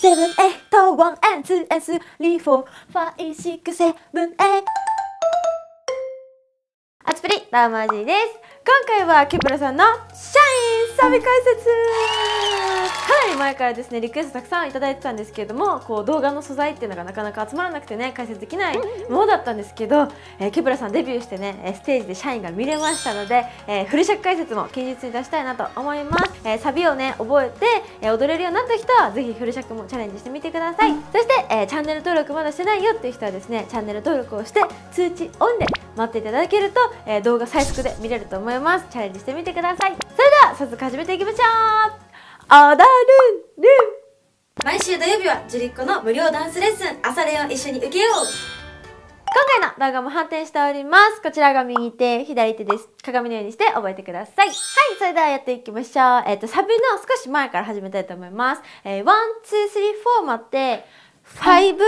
セブンエイトワンエンツエスリーフォーファイシックセブンエイアツプリラーマージーです今回はケプラさんのシャインサビ解説はい前からですねリクエストたくさん頂いてたんですけれどもこう動画の素材っていうのがなかなか集まらなくてね解説できないものだったんですけど、えー、ケプラさんデビューしてねステージで社員が見れましたので、えー、フル尺解説も堅実に出したいなと思います、えー、サビをね覚えて、え踊れるようになった人はぜひフル尺もチャレンジしてみてくださいそして、えチャンネル登録まだしてないよっていう人はですねチャンネル登録をして通知オンで待っていただけると、えー、動画最速で見れると思いますチャレンジしてみてくださいそれでは早速始めていきましょう踊るる毎週土曜日はジュリッコの無料ダンスレッスン朝練を一緒に受けよう今回の動画も反転しております。こちらが右手、左手です。鏡のようにして覚えてください。はい、それではやっていきましょう。えっ、ー、と、サビの少し前から始めたいと思います。えー、1、2、3、4待って、5、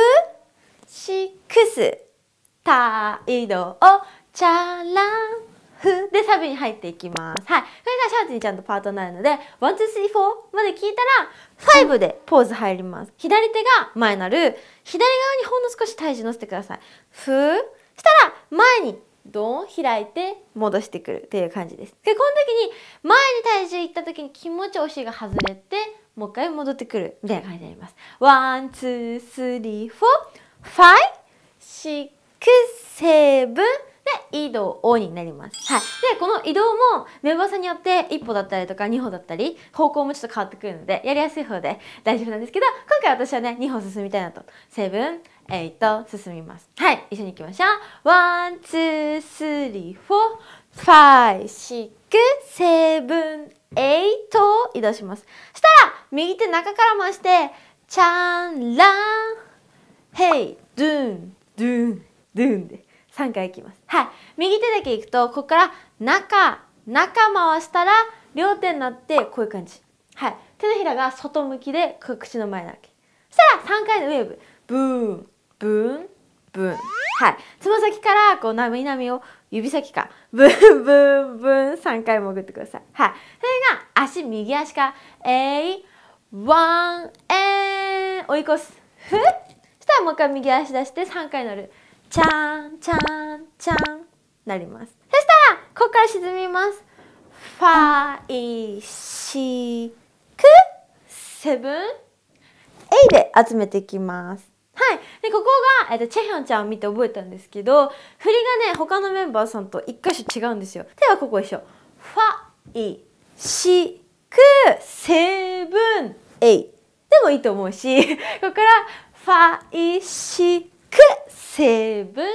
6、態度をチャランふでサビに入っていきます。はい。これがシャーツにちゃんとパートなので、ワン、ツー、スリー、フォーまで聞いたら、ファイブでポーズ入ります。左手が前なる、左側にほんの少し体重乗せてください。ふー、したら前にドン開いて戻してくるっていう感じです。で、この時に前に体重いった時に気持ちお尻が外れて、もう一回戻ってくるみたいな感じになります。ワン、ツー、ー、スリフファイ、シック、セブで移動おになります。はい。で、この移動もメンさんによって一歩だったりとか二歩だったり、方向もちょっと変わってくるので、やりやすい方で 大丈夫なんですけど、今回私はね、二歩進みたいなと。セブン、えイと、進みます。はい。一緒に行きましょう。ワン、ツー、スリー、フォー、ファイ、シック、セブン、エイト、移動します。したら、右手中から回して、チャン、ラン、ヘイ、ドゥン、ドゥン、ドゥーンで3回いきますはい右手だけいくとここから中中回したら両手になってこういう感じはい手のひらが外向きで口の前だけそしたら3回のウェーブブーンブーンブーンはいつま先からこうなみなみを指先かブンブンブン3回潜ってくださいはいそれが足右足からえいワンえー追い越すふっしたらもう一回右足出して3回乗るチャンチャンチャンなりますそしたらここから沈みますファイシクセブン A で集めていきますはいでここが、えっとチェヒョンちゃんを見て覚えたんですけど振りがね他のメンバーさんと一箇所違うんですよではここ一緒ファイシクセブンイ。でもいいと思うし ここからファイシクく、セブン、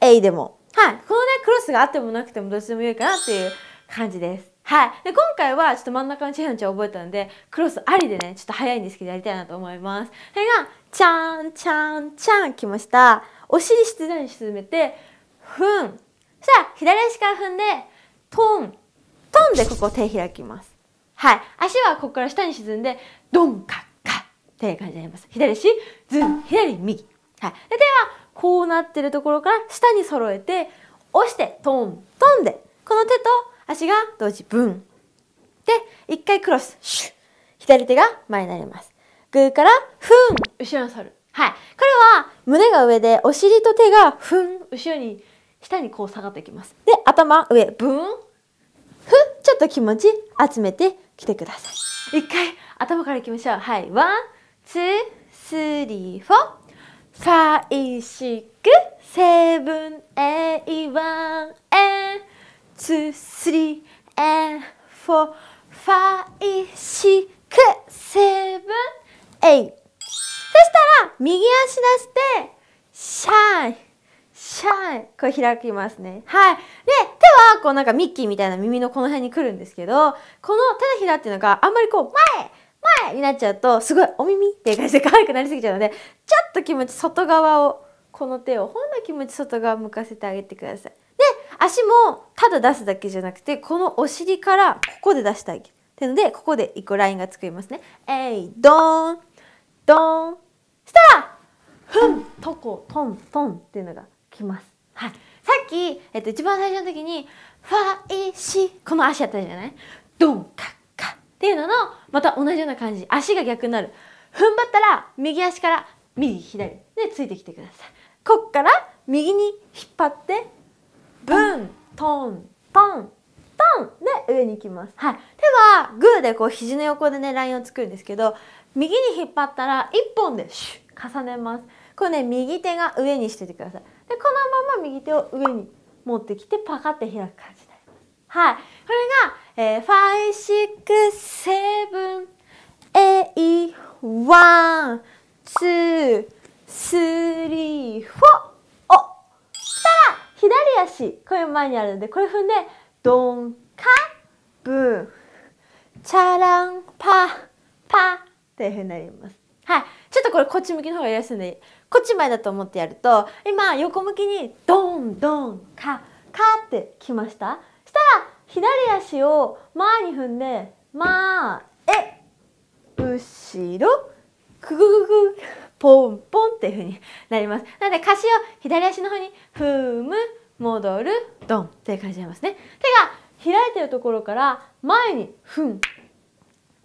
エイでも。はい。このね、クロスがあってもなくてもどっちでもいいかなっていう感じです。はい。で、今回はちょっと真ん中のチェーンチを覚えたので、クロスありでね、ちょっと早いんですけどやりたいなと思います。それが、チャン、チャン、チャン来ました。お尻室内に沈めて、ふん。そしたら、左足から踏んで、トン。トンでここ手開きます。はい。足はここから下に沈んで、ドンカッカっていう感じになります。左足、ズン、左、右。はい、で手はこうなってるところから下に揃えて押してトントンでこの手と足が同時ブンで一回クロスシュ左手が前になりますグーからフン後ろに反るはいこれは胸が上でお尻と手がフン後ろに下にこう下がっていきますで頭上ブンフンちょっと気持ち集めてきてください一回頭からいきましょうはいワンツースリーフォーファイシックセブンエイワンエンツースリーエンフォーファイシックセブンエイそしたら右足出してシャイシャイこれ開きますねはいで手はこうなんかミッキーみたいな耳のこの辺に来るんですけどこの手のひらっていうのがあんまりこう前前になっちゃうとすごいお耳っていう感じで可愛くなりすぎちゃうのでちょっと気持ち外側をこの手をほんの気持ち外側向かせてあげてください。で足もただ出すだけじゃなくてこのお尻からここで出してあげる。ってのでここで一個ラインが作りますね。えいどーん、どーンしたらふんとことん、とんっていうのがきます。はい、さっき、えっと、一番最初の時に「ファイシ」この足やったじゃないドンカッっていうののまた同じような感じ足が逆になる踏ん張ったら右足から右左でついてきてくださいこっから右に引っ張ってブントントントンで上に行きます、はい、ではグーでこう肘の横でねラインを作るんですけど右に引っ張ったら1本でシュ重ねますこれね右手が上にしててくださいでこのまま右手を上に持ってきてパカって開く感じになりますはいこれがえー、ン、ツー、スリー、フォおしたら、左足、これ前にあるんで、これ踏んで、ドン、カ、ブン、チャラン、パ、パっていうふうになります。はい。ちょっとこれこっち向きの方がやりやすいので、こっち前だと思ってやると、今横向きにドンドンカカってきました。したら、左足を前に踏んで前後ろくぐぐぐポンポンっていう風になりますなので腰を左足の方に踏む戻るドンって感じになりますね手が開いてるところから前に踏ん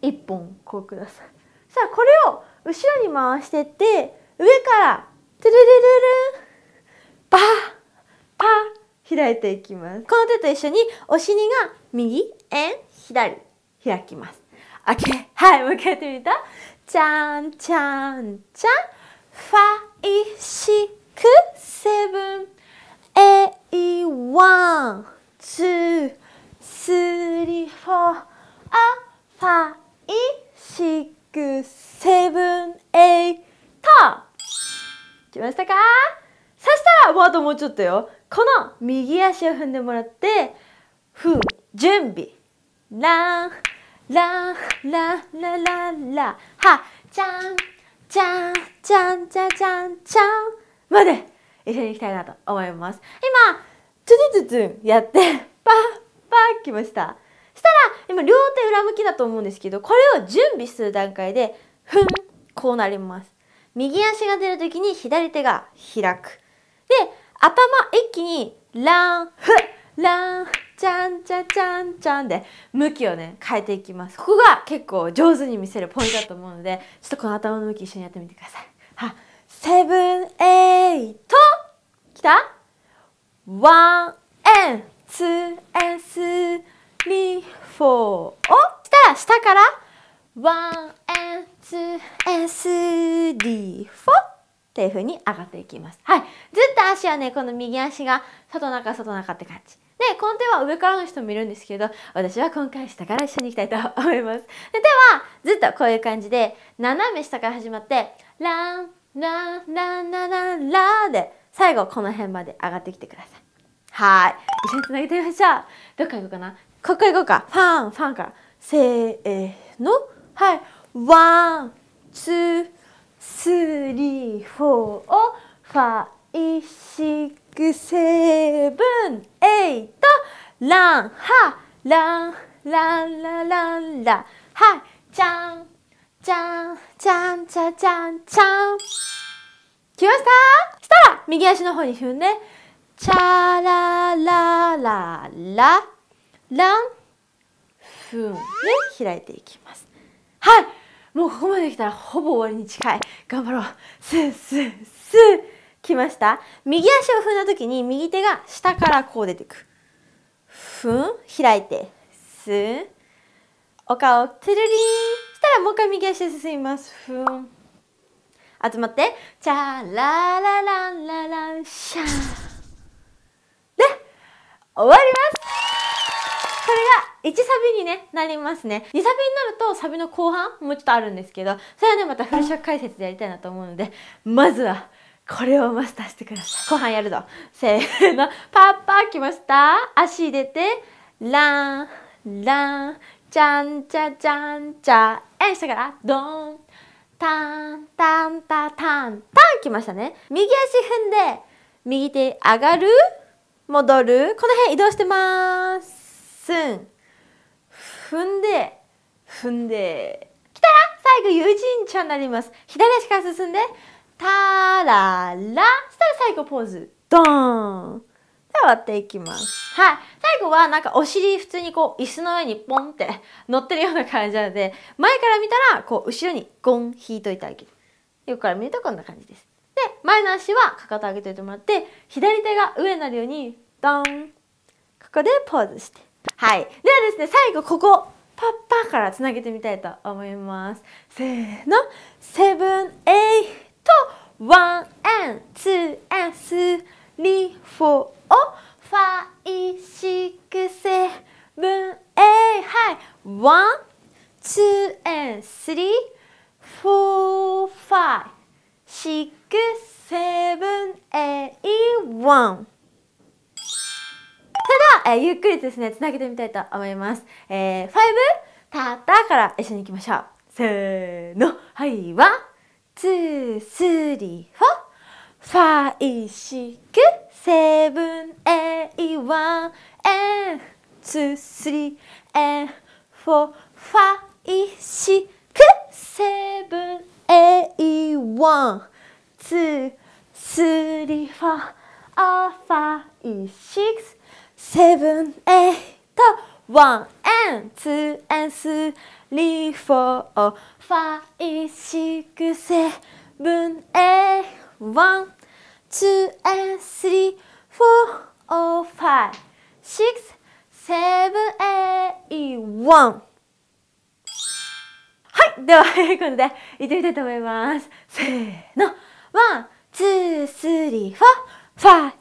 一本こうくださいさあこれを後ろに回してって上からトゥルルルルンパーパー開いていきますこの手と一緒にお尻が右え左開きます OK はいもう一回やってみたちゃんちゃんちゃんファイシックセブンエイワンツースリーフォーアファイシックセブンエイト。ー来ましたかそしたら、あともうちょっとよ。この右足を踏んでもらって、ふ準備。ラン、ラン、ラン、ラン、ララは、じゃん、じゃん、じゃん、じゃん、じゃん、じゃん、まで、一緒に行きたいなと思います。今、ツツツツンやって、パッ、パッ来ました。したら、今両手裏向きだと思うんですけど、これを準備する段階で、ふん、こうなります。右足が出るときに左手が開く。で頭一気にランフランちゃんちゃちゃんちゃんで向きをね変えていきますここが結構上手に見せるポイントだと思うのでちょっとこの頭の向き一緒にやってみてくださいはセブンエイトきたワンエンツーエンスリーフォーおきたら下からワンエンツーエンスリーフォーっていう風に上がっていきます。はい。ず足はねこの右足が外中外中って感じで、根底は上からの人もいるんですけど、私は今回下から一緒に行きたいと思います。で手はずっとこういう感じで、斜め下から始まって、ラン、ラン、ラン、ラン、ラン、ランで、最後この辺まで上がってきてください。はい。一緒に繋げてみましょう。どっか行こうかな。こっか行こうか。ファン、ファンから。せーの。はい。ワン、ツー、スリー、フォー、ファー、一、シクセブンランハランランラランラはいじゃんじゃんじゃんじゃんじチャじ来ましたしたら右足の方に踏んでチャララララランふんで開いていきますはいもうここまで来たらほぼ終わりに近い頑張ろうスースースー来ました右足を踏んだ時に右手が下からこう出てくふん開いてすお顔つるりんしたらもう一回右足で進みますふん集まってチャララランラランシャンで終わりますこれが1サビに、ね、なりますね2サビになるとサビの後半もうちょっとあるんですけどそれはねまたフル解説でやりたいなと思うのでまずはこれをマスターしてください。ご飯やるぞ。せーの。パパ来ました。足出て、ラン、ラン、ちゃんちゃちゃんちゃ。え、下から、ドン、タン、タン、タン、タン、タン来ましたね。右足踏んで、右手上がる、戻る。この辺移動してまーす。踏んで、踏んで。来たら最後、友人ちゃんになります。左足から進んで、タララ。そしたら最後ポーズ。ドーン。で終割っていきます。はい。最後はなんかお尻普通にこう椅子の上にポンって乗ってるような感じなので、前から見たらこう後ろにゴン引いといてあげる。横から見るとこんな感じです。で、前の足はかかと上げおいてもらって、左手が上になるように、ドン。ここでポーズして。はい。ではですね、最後ここ。パッパからつなげてみたいと思います。せーの。セブン、エイ、とワンエンツーエンスリーフォーファイシックセブンエイはいワンツーエンスリーフォーファイシックセブンエイワンただ、えゆっくりですねつなげてみたいと思います、えー、ブ、タタから一緒にいきましょうせーのはいワン two, three, four, five, six, seven, eight, one, and two, three, and four, five, six, seven, eight, one, two, three, four, five, six, seven, eight. ワン、エン、ツー、エンス、リー、フォー、ファイ、シク、セブン、エ、ワン、ツー、エン、スリー、フォー、ファイ、シクセブン、エ、イ、ワン。はい、では、ということで、行ってみたいと思います。せーの、ワン、ツー、スリー、フォー、ファイ、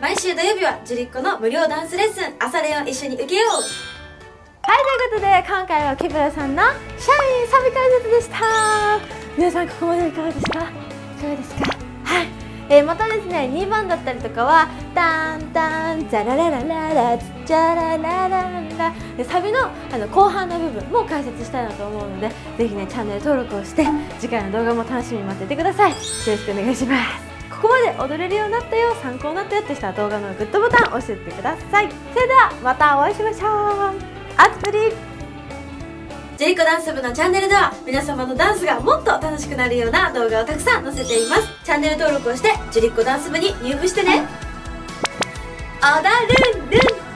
毎週土曜日はジュリッコの無料ダンスレッスン朝練を一緒に受けようということで今回は木村さんの社員サビ解説でした皆さんここまでいかがですかいかがですかはい、えー、またですね2番だったりとかは「タンタンザラララララチャララララ」サビのあの後半の部分も解説したいなと思うのでぜひねチャンネル登録をして次回の動画も楽しみに待っていてくださいよろしくお願いしますここまで踊れるようになったよ参考になったよってした動画のグッドボタン押してってくださいそれではまたお会いしましょうアプリジェイコダンス部のチャンネルでは皆様のダンスがもっと楽しくなるような動画をたくさん載せていますチャンネル登録をしてジュリッコダンス部に入部してね踊るるん